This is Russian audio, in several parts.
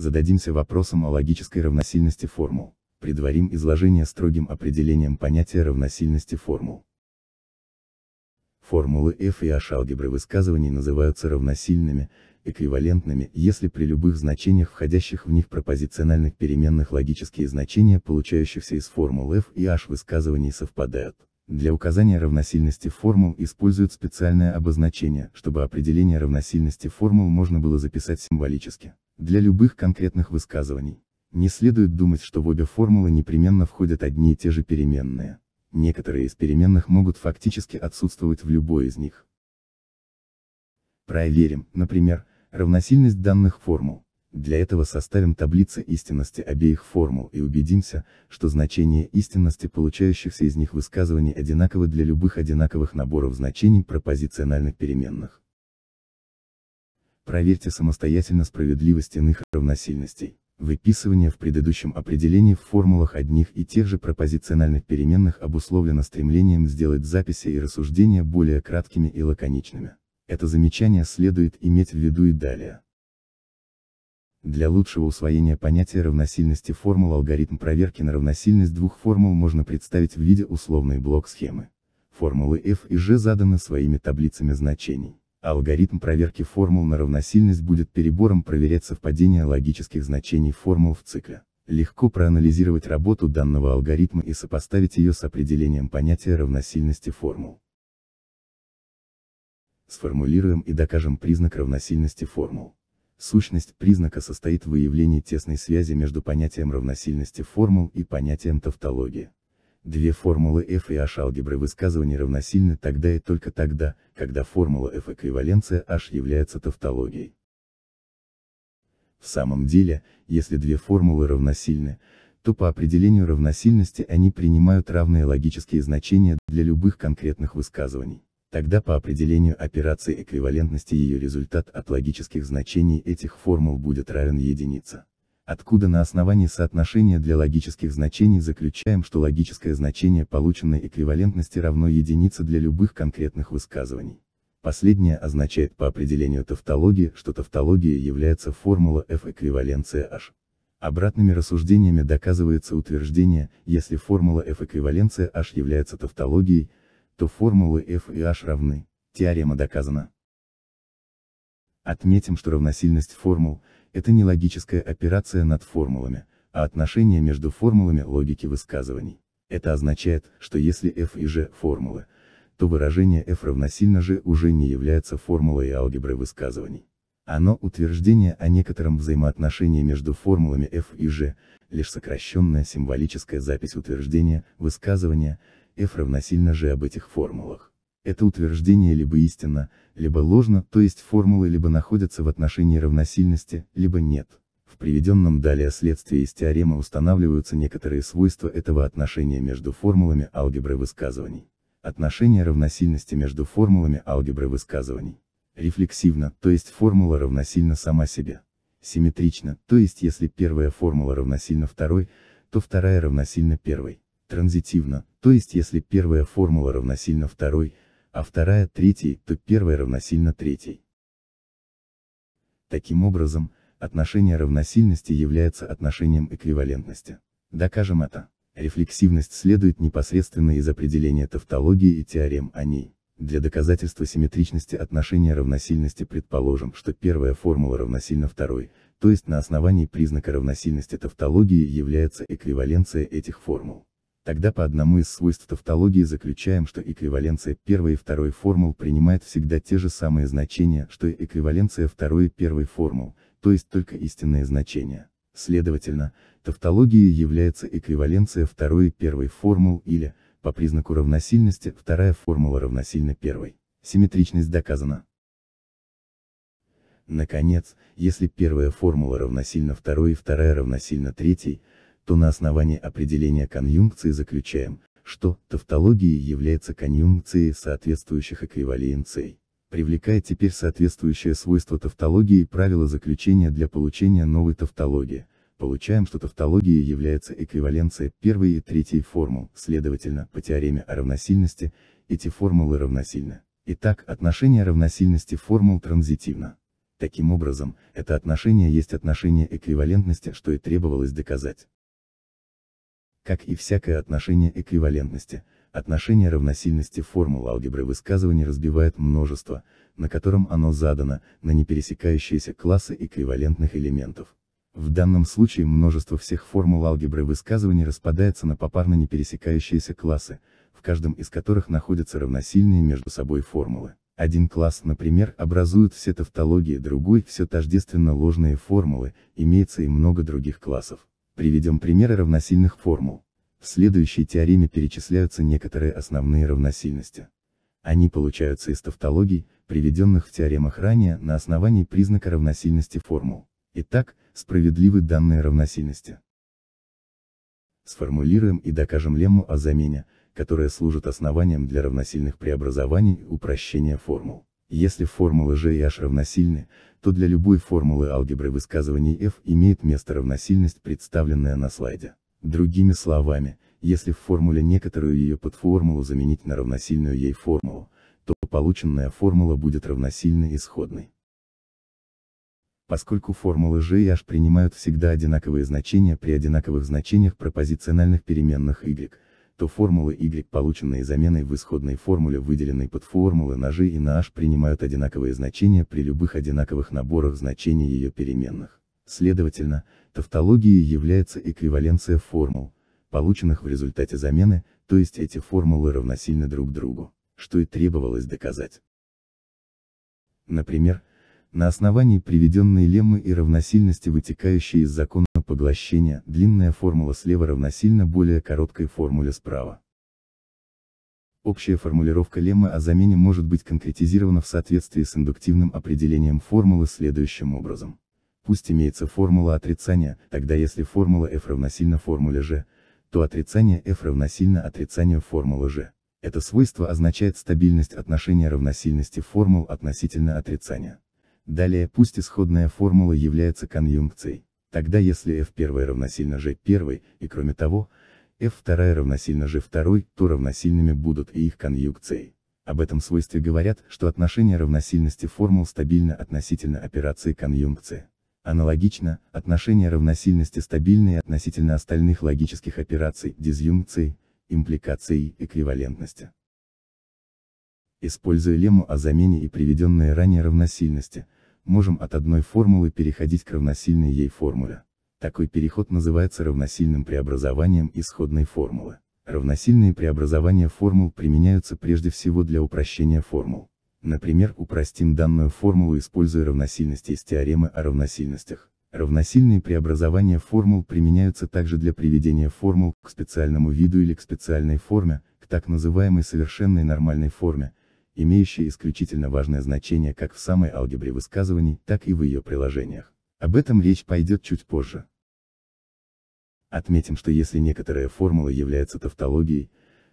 зададимся вопросом о логической равносильности формул, предварим изложение строгим определением понятия равносильности формул. Формулы f и h алгебры высказываний называются равносильными, эквивалентными, если при любых значениях входящих в них пропозициональных переменных логические значения получающихся из формул f и h высказываний совпадают. Для указания равносильности формул используют специальное обозначение, чтобы определение равносильности формул можно было записать символически. Для любых конкретных высказываний, не следует думать, что в обе формулы непременно входят одни и те же переменные. Некоторые из переменных могут фактически отсутствовать в любой из них. Проверим, например, равносильность данных формул. Для этого составим таблицы истинности обеих формул и убедимся, что значения истинности получающихся из них высказываний одинаковы для любых одинаковых наборов значений пропозициональных переменных. Проверьте самостоятельно справедливость иных равносильностей. Выписывание в предыдущем определении в формулах одних и тех же пропозициональных переменных обусловлено стремлением сделать записи и рассуждения более краткими и лаконичными. Это замечание следует иметь в виду и далее. Для лучшего усвоения понятия равносильности формул алгоритм проверки на равносильность двух формул можно представить в виде условной блок-схемы. Формулы f и g заданы своими таблицами значений. А алгоритм проверки формул на равносильность будет перебором проверять совпадение логических значений формул в цикле. Легко проанализировать работу данного алгоритма и сопоставить ее с определением понятия равносильности формул. Сформулируем и докажем признак равносильности формул. Сущность признака состоит в выявлении тесной связи между понятием равносильности формул и понятием тавтологии. Две формулы f и h алгебры высказываний равносильны тогда и только тогда, когда формула f эквиваленция h является тавтологией. В самом деле, если две формулы равносильны, то по определению равносильности они принимают равные логические значения для любых конкретных высказываний. Тогда по определению операции эквивалентности ее результат от логических значений этих формул будет равен единице откуда на основании соотношения для логических значений заключаем, что логическое значение полученной эквивалентности равно единице для любых конкретных высказываний. Последнее означает по определению тавтологии, что тавтология является формула f эквиваленция h. Обратными рассуждениями доказывается утверждение, если формула f эквиваленция h является тавтологией, то формулы f и h равны. Теорема доказана. Отметим, что равносильность формул – это не логическая операция над формулами, а отношение между формулами логики высказываний. Это означает, что если f и g формулы, то выражение f равносильно g уже не является формулой алгебры высказываний. Оно утверждение о некотором взаимоотношении между формулами f и g, лишь сокращенная символическая запись утверждения, высказывания, f равносильно g об этих формулах. Это утверждение либо истинно, либо ложно, то есть формулы либо находятся в отношении равносильности, либо нет. В приведенном далее следствии из теоремы устанавливаются некоторые свойства этого отношения между формулами алгебры высказываний. Отношение равносильности между формулами алгебры высказываний. Рефлексивно, то есть формула равносильна сама себе. Симметрично, то есть если первая формула равносильна второй, то вторая равносильна первой. Транзитивно, то есть если первая формула равносильна второй, а вторая третьей, то первая равносильно третьей. Таким образом, отношение равносильности является отношением эквивалентности. Докажем это. Рефлексивность следует непосредственно из определения тавтологии и теорем о ней. Для доказательства симметричности отношения равносильности предположим, что первая формула равносильна второй, то есть на основании признака равносильности тавтологии является эквиваленция этих формул. Тогда по одному из свойств тавтологии заключаем, что эквиваленция первой и второй формул принимает всегда те же самые значения, что и эквиваленция второй и первой формул, то есть только истинные значения. Следовательно, тавтологией является эквиваленция второй и первой формул или, по признаку равносильности, вторая формула равносильна первой. Симметричность доказана. Наконец, если первая формула равносильна второй и вторая равносильна третьей, то на основании определения конъюнкции заключаем, что тавтология является конъюнкцией соответствующих эквиваленций. Привлекая теперь соответствующее свойство тавтологии правила заключения для получения новой тавтологии, получаем, что тавтология является эквиваленция первой и третьей формул, следовательно, по теореме о равносильности, эти формулы равносильны. Итак, отношение равносильности формул транзитивно. Таким образом, это отношение есть отношение эквивалентности, что и требовалось доказать как и всякое отношение эквивалентности, отношение равносильности формул алгебры высказывания разбивает множество, на котором оно задано, на непересекающиеся классы эквивалентных элементов. В данном случае множество всех формул алгебры высказываний распадается на попарно непересекающиеся классы, в каждом из которых находятся равносильные между собой формулы. Один класс, например, образует все тавтологии, другой – все тождественно ложные формулы, имеется и много других классов. Приведем примеры равносильных формул. В следующей теореме перечисляются некоторые основные равносильности. Они получаются из тавтологий, приведенных в теоремах ранее на основании признака равносильности формул. Итак, справедливы данные равносильности. Сформулируем и докажем лемму о замене, которая служит основанием для равносильных преобразований и упрощения формул. Если формулы g и h равносильны, то для любой формулы алгебры высказываний f имеет место равносильность, представленная на слайде. Другими словами, если в формуле некоторую ее подформулу заменить на равносильную ей формулу, то полученная формула будет равносильной исходной. Поскольку формулы g и h принимают всегда одинаковые значения при одинаковых значениях пропозициональных переменных y, то формула y, полученные заменой в исходной формуле выделенной под формулы на g и на h принимают одинаковые значения при любых одинаковых наборах значений ее переменных. Следовательно, тавтологией является эквиваленция формул, полученных в результате замены, то есть эти формулы равносильны друг другу, что и требовалось доказать. Например, на основании приведенной леммы и равносильности вытекающей из закона поглощения, длинная формула слева равносильно более короткой формуле справа. Общая формулировка леммы о замене может быть конкретизирована в соответствии с индуктивным определением формулы следующим образом. Пусть имеется формула отрицания, тогда если формула f равносильно формуле g, то отрицание f равносильно отрицанию формулы g. Это свойство означает стабильность отношения равносильности формул относительно отрицания. Далее, пусть исходная формула является конъюнкцией. Тогда если f1 равносильно g1, и кроме того, f2 равносильно g2, то равносильными будут и их конъюнкции. Об этом свойстве говорят, что отношение равносильности формул стабильно относительно операции конъюнкции. Аналогично, отношение равносильности стабильное относительно остальных логических операций, дизъюнкции, импликации и эквивалентности. Используя лемму о замене и приведенные ранее равносильности, можем от одной формулы переходить к равносильной ей формуле. Такой переход называется равносильным преобразованием исходной формулы. Равносильные преобразования формул применяются прежде всего для упрощения формул. Например, упростим данную формулу, используя равносильности из теоремы о равносильностях. Равносильные преобразования формул применяются также для приведения формул к специальному виду или к специальной форме, к так называемой совершенной нормальной форме, имеющее исключительно важное значение как в самой алгебре высказываний, так и в ее приложениях. Об этом речь пойдет чуть позже. Отметим, что если некоторая формула является тавтологией,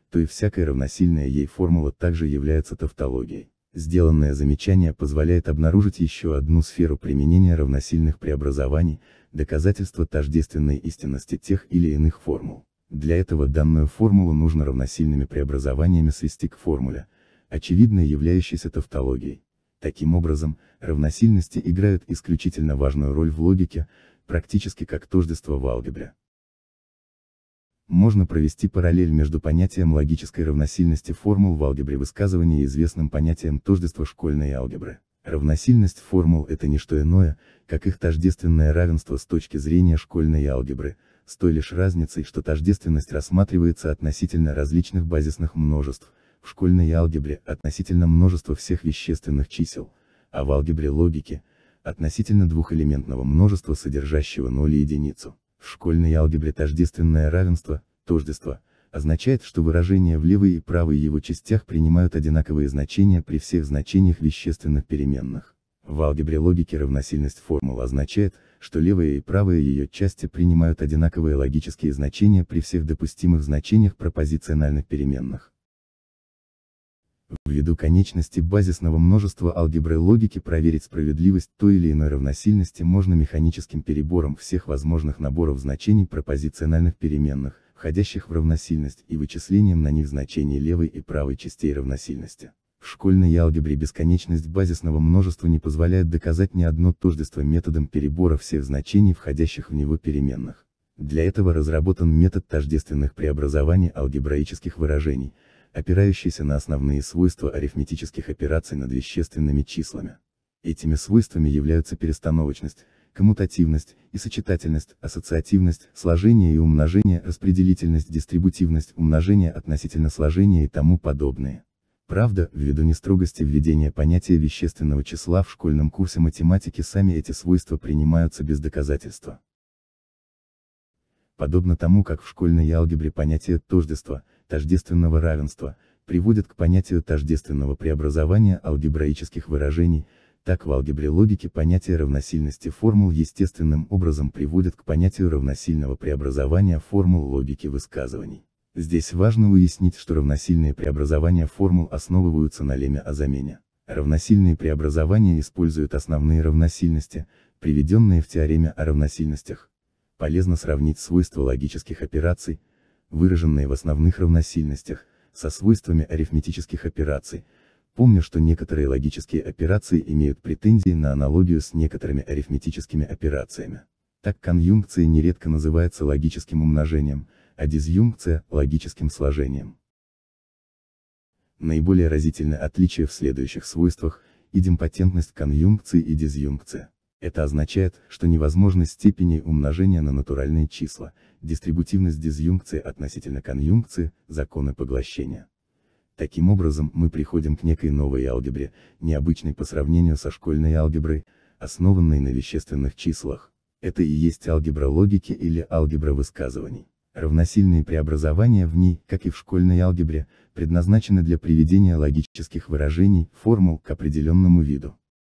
то и всякая равносильная ей формула также является тавтологией. Сделанное замечание позволяет обнаружить еще одну сферу применения равносильных преобразований, доказательство тождественной истинности тех или иных формул. Для этого данную формулу нужно равносильными преобразованиями свести к формуле, очевидно являющейся тавтологией. Таким образом, равносильности играют исключительно важную роль в логике, практически как тождество в алгебре. Можно провести параллель между понятием логической равносильности формул в алгебре высказывания и известным понятием тождества школьной алгебры. Равносильность формул – это не что иное, как их тождественное равенство с точки зрения школьной алгебры, с той лишь разницей, что тождественность рассматривается относительно различных базисных множеств, в школьной алгебре относительно множества всех вещественных чисел, а в алгебре логики, относительно двухэлементного множества содержащего ноль и единицу. В школьной алгебре тождественное равенство, тождество, означает, что выражения в левой и правой его частях принимают одинаковые значения при всех значениях вещественных переменных. В алгебре логики равносильность формул означает, что левая и правая ее части принимают одинаковые логические значения при всех допустимых значениях пропозициональных переменных. Ввиду конечности базисного множества алгебры логики проверить справедливость той или иной равносильности можно механическим перебором всех возможных наборов значений пропозициональных переменных, входящих в равносильность и вычислением на них значений левой и правой частей равносильности. В школьной алгебре бесконечность базисного множества не позволяет доказать ни одно тождество методом перебора всех значений входящих в него переменных. Для этого разработан метод тождественных преобразований алгебраических выражений, опирающийся на основные свойства арифметических операций над вещественными числами. Этими свойствами являются перестановочность, коммутативность и сочетательность, ассоциативность, сложение и умножение, распределительность, дистрибутивность, умножение относительно сложения и тому подобные. Правда, ввиду нестрогости введения понятия вещественного числа в школьном курсе математики сами эти свойства принимаются без доказательства. Подобно тому, как в школьной алгебре понятие тождества, тождественного равенства, приводят к понятию тождественного преобразования алгебраических выражений, так в алгебре логики понятие равносильности формул естественным образом приводит к понятию равносильного преобразования формул логики высказываний. Здесь важно уяснить, что равносильные преобразования формул основываются на леме о замене. Равносильные преобразования используют основные равносильности, приведенные в теореме о равносильностях. Полезно сравнить свойства логических операций, выраженные в основных равносильностях, со свойствами арифметических операций. Помню, что некоторые логические операции имеют претензии на аналогию с некоторыми арифметическими операциями. Так конъюнкция нередко называется логическим умножением, а дизъюнкция – логическим сложением. Наиболее разительное отличие в следующих свойствах – идемпотентность конъюнкции и дизъюнкции. Это означает, что невозможность степеней умножения на натуральные числа, дистрибутивность дизъюнкции относительно конъюнкции, законы поглощения. Таким образом, мы приходим к некой новой алгебре, необычной по сравнению со школьной алгеброй, основанной на вещественных числах. Это и есть алгебра логики или алгебра высказываний. Равносильные преобразования в ней, как и в школьной алгебре, предназначены для приведения логических выражений, формул к определенному виду.